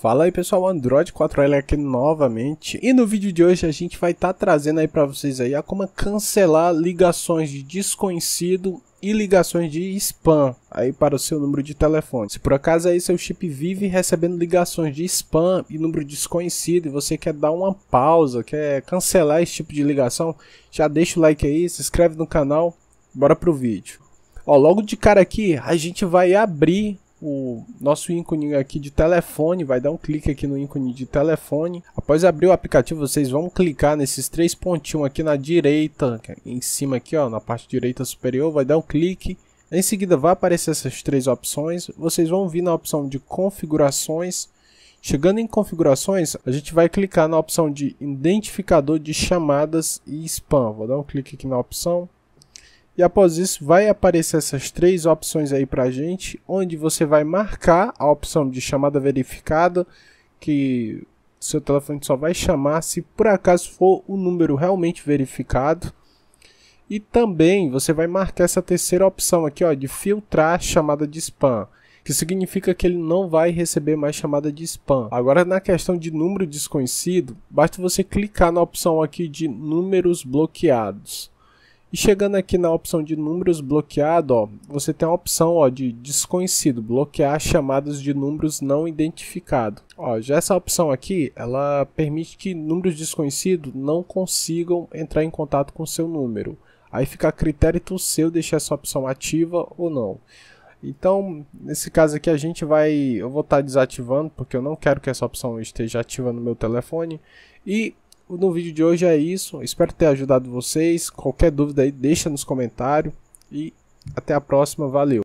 Fala aí pessoal, Android 4L aqui novamente. E no vídeo de hoje a gente vai estar tá trazendo aí para vocês aí a como cancelar ligações de desconhecido e ligações de spam aí para o seu número de telefone. Se por acaso aí seu chip vive recebendo ligações de spam e número desconhecido e você quer dar uma pausa, quer cancelar esse tipo de ligação, já deixa o like aí, se inscreve no canal, bora pro vídeo. Ó, logo de cara aqui a gente vai abrir o nosso ícone aqui de telefone, vai dar um clique aqui no ícone de telefone. Após abrir o aplicativo, vocês vão clicar nesses três pontinhos aqui na direita, é em cima aqui, ó, na parte direita superior, vai dar um clique. Em seguida vai aparecer essas três opções. Vocês vão vir na opção de configurações. Chegando em configurações, a gente vai clicar na opção de identificador de chamadas e spam. Vou dar um clique aqui na opção. E após isso, vai aparecer essas três opções aí para gente, onde você vai marcar a opção de chamada verificada, que seu telefone só vai chamar se por acaso for o número realmente verificado. E também você vai marcar essa terceira opção aqui, ó, de filtrar chamada de spam, que significa que ele não vai receber mais chamada de spam. Agora na questão de número desconhecido, basta você clicar na opção aqui de números bloqueados. E chegando aqui na opção de números bloqueado, ó, você tem a opção ó, de desconhecido, bloquear chamadas de números não identificado. Ó, já essa opção aqui, ela permite que números desconhecidos não consigam entrar em contato com seu número. Aí fica a critério do seu deixar essa opção ativa ou não. Então, nesse caso aqui a gente vai, eu vou estar tá desativando porque eu não quero que essa opção esteja ativa no meu telefone e no vídeo de hoje é isso. Espero ter ajudado vocês. Qualquer dúvida aí, deixa nos comentários. E até a próxima. Valeu!